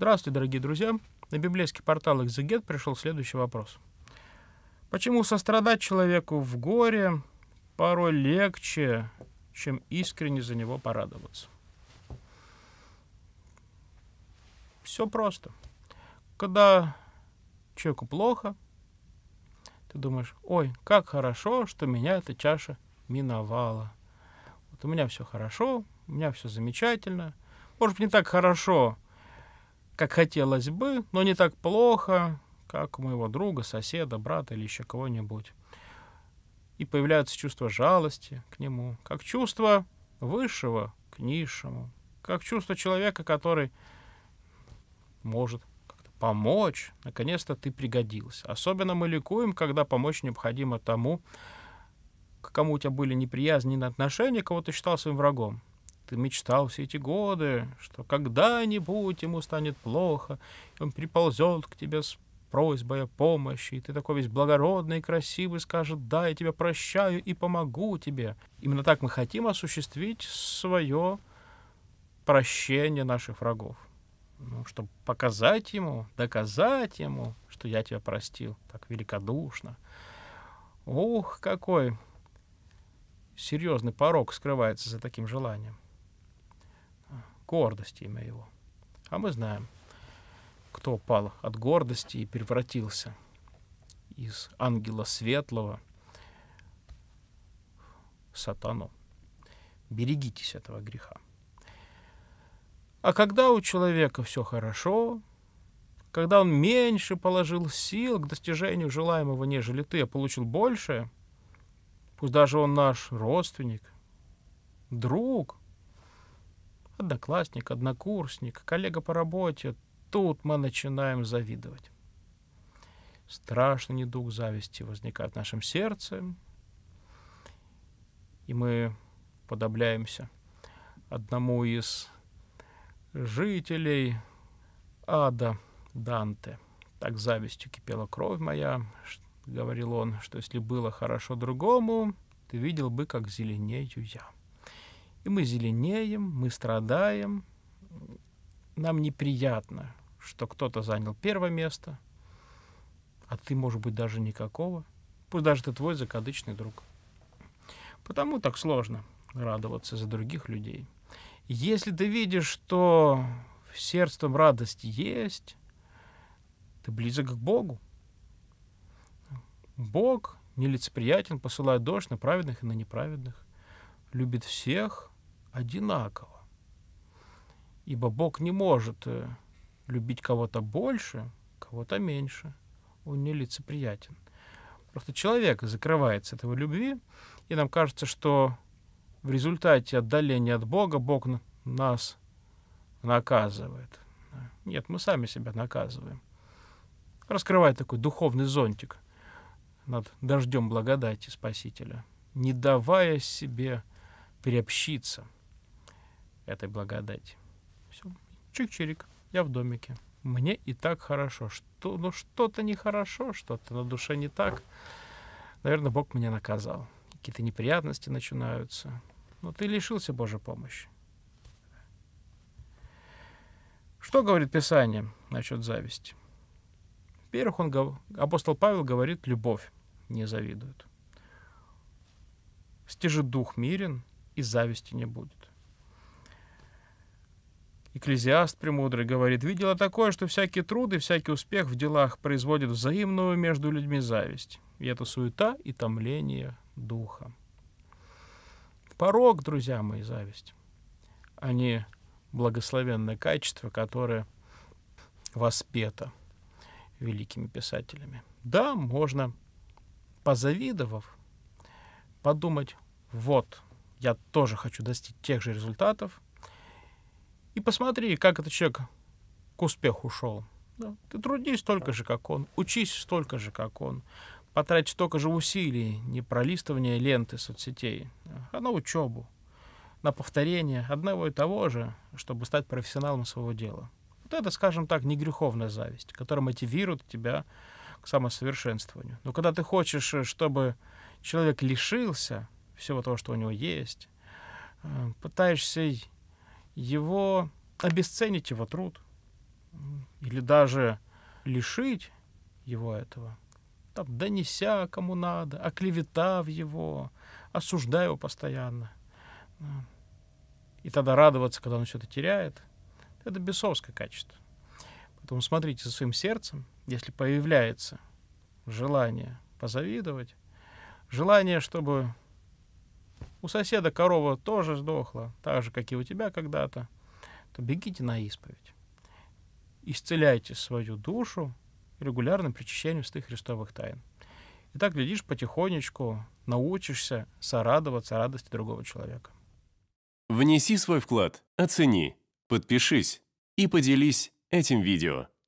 Здравствуйте, дорогие друзья! На библейский портал «Экзегет» пришел следующий вопрос. Почему сострадать человеку в горе порой легче, чем искренне за него порадоваться? Все просто. Когда человеку плохо, ты думаешь, ой, как хорошо, что меня эта чаша миновала. Вот у меня все хорошо, у меня все замечательно. Может, быть, не так хорошо, как хотелось бы, но не так плохо, как у моего друга, соседа, брата или еще кого-нибудь. И появляется чувство жалости к нему, как чувство высшего к низшему, как чувство человека, который может помочь. Наконец-то ты пригодился. Особенно мы ликуем, когда помочь необходимо тому, к кому у тебя были неприязненные отношения, кого ты считал своим врагом мечтал все эти годы, что когда-нибудь ему станет плохо, и он приползет к тебе с просьбой о помощи, и ты такой весь благородный и красивый скажет «Да, я тебя прощаю и помогу тебе». Именно так мы хотим осуществить свое прощение наших врагов. Ну, чтобы показать ему, доказать ему, что я тебя простил так великодушно. Ух, какой серьезный порог скрывается за таким желанием гордость имя его. А мы знаем, кто пал от гордости и превратился из ангела светлого в сатану. Берегитесь этого греха. А когда у человека все хорошо, когда он меньше положил сил к достижению желаемого, нежели ты, а получил больше, пусть даже он наш родственник, друг, Одноклассник, однокурсник, коллега по работе. Тут мы начинаем завидовать. Страшный недуг зависти возникает в нашем сердце, и мы подобляемся одному из жителей ада Данте. Так завистью кипела кровь моя, говорил он, что если было хорошо другому, ты видел бы, как зеленею я. И мы зеленеем, мы страдаем. Нам неприятно, что кто-то занял первое место, а ты, может быть, даже никакого. Пусть даже ты твой закадычный друг. Потому так сложно радоваться за других людей. Если ты видишь, что в сердцем радость есть, ты близок к Богу. Бог нелицеприятен, посылает дождь на праведных и на неправедных любит всех одинаково. Ибо Бог не может э, любить кого-то больше, кого-то меньше. Он не лицеприятен. Просто человек закрывается от его любви, и нам кажется, что в результате отдаления от Бога Бог нас наказывает. Нет, мы сами себя наказываем. Раскрывает такой духовный зонтик над дождем благодати Спасителя, не давая себе приобщиться этой благодати. Все, чик-чирик, я в домике. Мне и так хорошо. Что, ну что-то нехорошо, что-то на душе не так. Наверное, Бог меня наказал. Какие-то неприятности начинаются. Но ты лишился Божьей помощи. Что говорит Писание насчет зависти? Во-первых, он, апостол Павел говорит, любовь не завидует. Стяжит дух мирен, и зависти не будет. Экклезиаст премудрый говорит, «Видела такое, что всякие труды, всякий успех в делах производит взаимную между людьми зависть, и это суета и томление духа». Порог, друзья мои, зависть, а не благословенное качество, которое воспето великими писателями. Да, можно, позавидовав, подумать, вот – я тоже хочу достичь тех же результатов. И посмотри, как этот человек к успеху шел. Да? Ты трудись столько же, как он, учись столько же, как он, потрать столько же усилий, не пролистывание ленты соцсетей, а на учебу, на повторение одного и того же, чтобы стать профессионалом своего дела. Вот это, скажем так, не греховная зависть, которая мотивирует тебя к самосовершенствованию. Но когда ты хочешь, э, чтобы человек лишился всего того, что у него есть. Э, пытаешься его обесценить, его труд, или даже лишить его этого, там, донеся кому надо, оклеветав его, осуждая его постоянно. Э, и тогда радоваться, когда он все это теряет, это бесовское качество. Поэтому смотрите за своим сердцем, если появляется желание позавидовать, желание, чтобы у соседа корова тоже сдохла, так же, как и у тебя когда-то. То бегите на исповедь. Исцеляйте свою душу регулярным причащением святых христовых тайн. И так, глядишь, потихонечку научишься сорадоваться радости другого человека. Внеси свой вклад, оцени, подпишись и поделись этим видео.